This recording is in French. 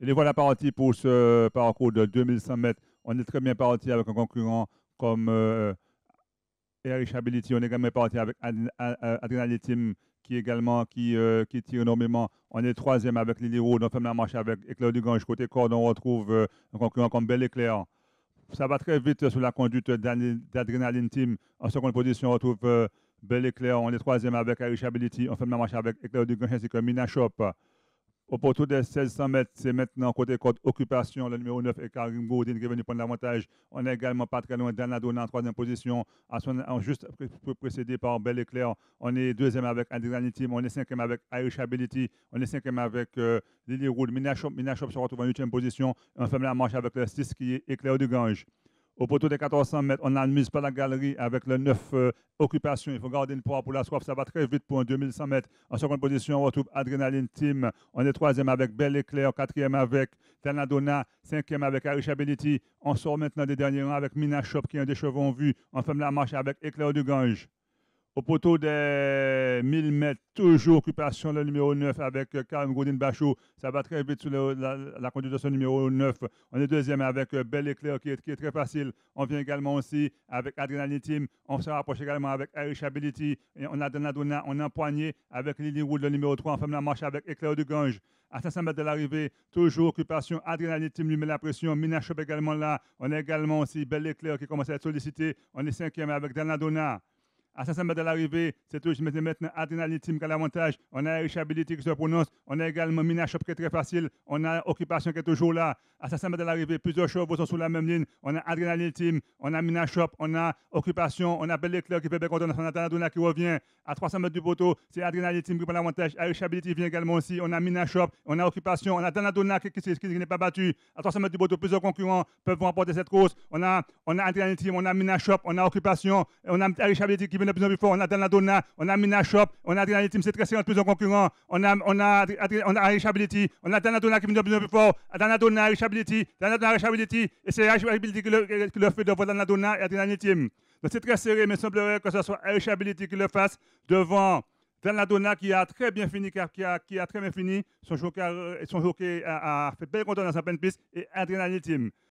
les voilà partis pour ce parcours de 2100 mètres. On est très bien parti avec un concurrent comme euh, Erich Eric On est également parti avec Adrenaline Team qui également euh, qui, tire énormément. On est troisième avec Lily Road. On fait la marche avec Éclair du Côté corde, on retrouve euh, un concurrent comme Belle Éclair. Ça va très vite sur la conduite d'Adrenaline Team. En seconde position, on retrouve Belle Éclair. On est troisième avec Eric Ability. On fait la marche avec Éclair du ainsi que Mina Shop. Au poteau des 1600 mètres, c'est maintenant côté côte occupation. Le numéro 9 et Karim Gourdin qui est venu prendre l'avantage. On est également pas très loin d'Anadona en troisième position, à son, juste précédé par Bel Éclair. On est deuxième avec Andy Team. On est cinquième avec Irish Ability. On est cinquième avec euh, Lily Rood. Minashop, Minashop se retrouve en huitième position. On ferme la marche avec le 6 qui est Éclair du Gange. Au poteau des 1400 mètres, on a une par la galerie avec le 9 euh, occupations. occupation. Il faut garder une poire pour la soif. Ça va très vite pour un 2100 mètres. En seconde position, on retrouve Adrenaline Team. On est troisième avec Belle Éclair. Quatrième avec Tanadona. Cinquième avec Arisha Beniti. On sort maintenant des derniers rangs avec Mina Shop qui est un des chevaux en vue. On ferme la marche avec Éclair du Gange. Au poteau des 1000 mètres, toujours occupation le numéro 9 avec euh, Karim godin bachou Ça va très vite sur la, conduite de numéro 9. On est deuxième avec euh, Bel Éclair qui est, très facile. On vient également aussi avec Adrenaline Team. On se rapproche également avec Irish Ability. Et on a Donadona, on a empoigné avec Lily Wood le numéro 3. On ferme la marche avec Éclair de Gange. À 500 mètres de l'arrivée, toujours occupation. Adrenaline Team lui met la pression. Chop également là. On a également aussi Bel Éclair qui commence à être sollicité. On est cinquième avec Donadona. Assassin 500 mètres de l'arrivée, c'est tout. Je mettais maintenant Adrenaline Team qui a l'avantage. On a Richability qui se prononce. On a également Mina Shop qui est très facile. On a Occupation qui est toujours là. Assassin 500 mètres de l'arrivée, plusieurs chevaux sont sous la même ligne. On a Adrenaline Team. On a Mina Shop. On a Occupation. On a Belle qui peut bien contre On a qui revient. À 300 mètres du poteau, c'est Adrenaline Team qui prend l'avantage. Richability vient également aussi. On a Mina Shop. On a Occupation. On a Tanadona qui, qui, n'est pas battu. À 300 mètres du poteau, plusieurs concurrents peuvent remporter cette course. On a, on a Adrenaline Team. On a Mina Shop. On a Occupation. On a Richabilité qui vient de plus fort. On a Donadona, on a Mina Shop, on a Adrian Team, c'est très sérieux, en plus en concurrent. On a, on a, on a Richability, on a qui vient de plus en plus fort. Donadona, Richability, Donadona, Richability. Et c'est Richability qui le, fait devant Donadona et Adrian Team. Donc c'est très serré, mais il semblerait que ce soit Richability qui le fasse devant Donadona qui a très bien fini, qui a, qui a très bien fini. Son joker, son a, a, fait belle content dans sa pleine piste et Adrenaline Team.